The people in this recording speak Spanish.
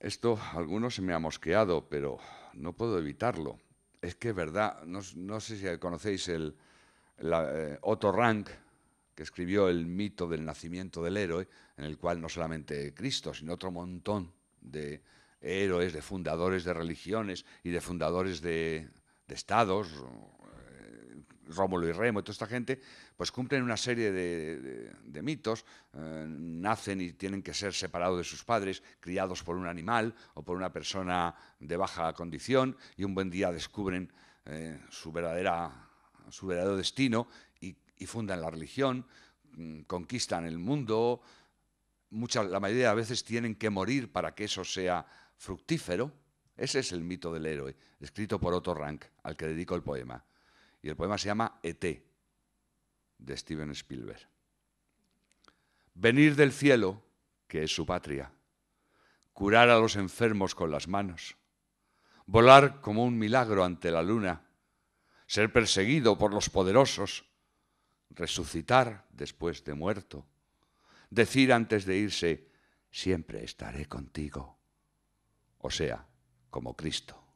Esto algunos se me ha mosqueado, pero no puedo evitarlo. Es que es verdad, no, sé si conocéis el eh, Otto Rank, que escribió el mito del nacimiento del héroe, en el cual no solamente Cristo, sino otro montón de héroes, de fundadores de religiones y de fundadores de estados, Rómulo y Remo y toda esta gente, pues cumplen una serie de, mitos, eh, nacen y tienen que ser separados de sus padres, criados por un animal o por una persona de baja condición, y un buen día descubren eh, su, verdadero destino y, fundan la religión, mm, conquistan el mundo, muchas, la mayoría de veces tienen que morir para que eso sea fructífero. Ese es el mito del héroe, escrito por Otto Rank, al que dedico el poema el poema se llama ET, de Steven Spielberg. Venir del cielo, que es su patria, curar a los enfermos con las manos, volar como un milagro ante la luna, ser perseguido por los poderosos, resucitar después de muerto, decir antes de irse, siempre estaré contigo, o sea, como Cristo.